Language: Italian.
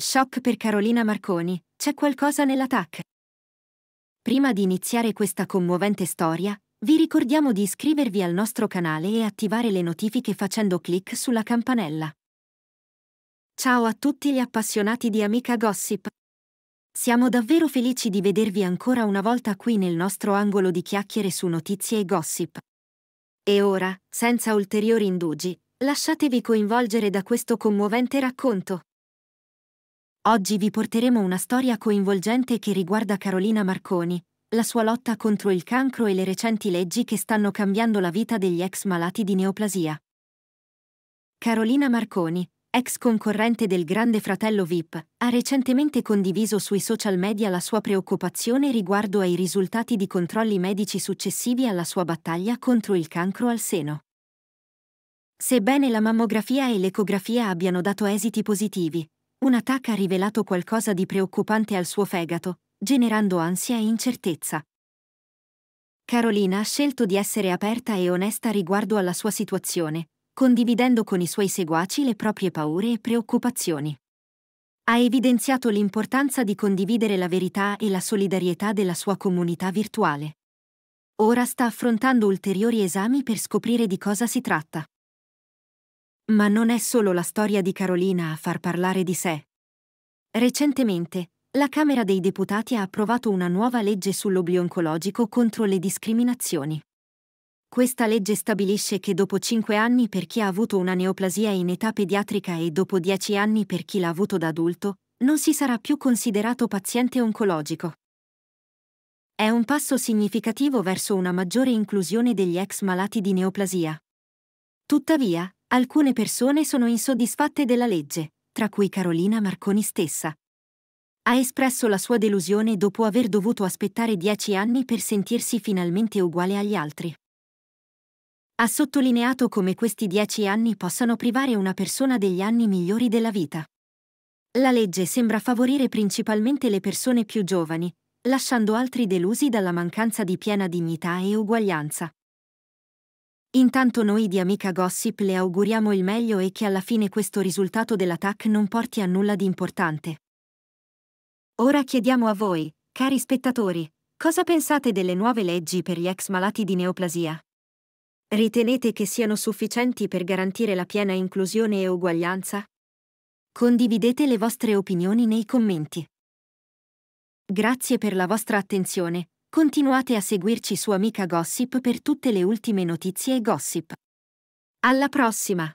Shock per Carolina Marconi, c'è qualcosa nella TAC. Prima di iniziare questa commovente storia, vi ricordiamo di iscrivervi al nostro canale e attivare le notifiche facendo clic sulla campanella. Ciao a tutti gli appassionati di Amica Gossip. Siamo davvero felici di vedervi ancora una volta qui nel nostro angolo di chiacchiere su notizie e gossip. E ora, senza ulteriori indugi, lasciatevi coinvolgere da questo commovente racconto. Oggi vi porteremo una storia coinvolgente che riguarda Carolina Marconi, la sua lotta contro il cancro e le recenti leggi che stanno cambiando la vita degli ex malati di neoplasia. Carolina Marconi, ex concorrente del Grande Fratello VIP, ha recentemente condiviso sui social media la sua preoccupazione riguardo ai risultati di controlli medici successivi alla sua battaglia contro il cancro al seno. Sebbene la mammografia e l'ecografia abbiano dato esiti positivi, un attacco ha rivelato qualcosa di preoccupante al suo fegato, generando ansia e incertezza. Carolina ha scelto di essere aperta e onesta riguardo alla sua situazione, condividendo con i suoi seguaci le proprie paure e preoccupazioni. Ha evidenziato l'importanza di condividere la verità e la solidarietà della sua comunità virtuale. Ora sta affrontando ulteriori esami per scoprire di cosa si tratta. Ma non è solo la storia di Carolina a far parlare di sé. Recentemente, la Camera dei Deputati ha approvato una nuova legge sull'oblio oncologico contro le discriminazioni. Questa legge stabilisce che dopo 5 anni per chi ha avuto una neoplasia in età pediatrica e dopo 10 anni per chi l'ha avuto da adulto, non si sarà più considerato paziente oncologico. È un passo significativo verso una maggiore inclusione degli ex malati di neoplasia. Tuttavia, Alcune persone sono insoddisfatte della legge, tra cui Carolina Marconi stessa. Ha espresso la sua delusione dopo aver dovuto aspettare dieci anni per sentirsi finalmente uguale agli altri. Ha sottolineato come questi dieci anni possano privare una persona degli anni migliori della vita. La legge sembra favorire principalmente le persone più giovani, lasciando altri delusi dalla mancanza di piena dignità e uguaglianza. Intanto noi di Amica Gossip le auguriamo il meglio e che alla fine questo risultato dell'attack non porti a nulla di importante. Ora chiediamo a voi, cari spettatori, cosa pensate delle nuove leggi per gli ex malati di neoplasia? Ritenete che siano sufficienti per garantire la piena inclusione e uguaglianza? Condividete le vostre opinioni nei commenti. Grazie per la vostra attenzione Continuate a seguirci su Amica Gossip per tutte le ultime notizie e gossip. Alla prossima!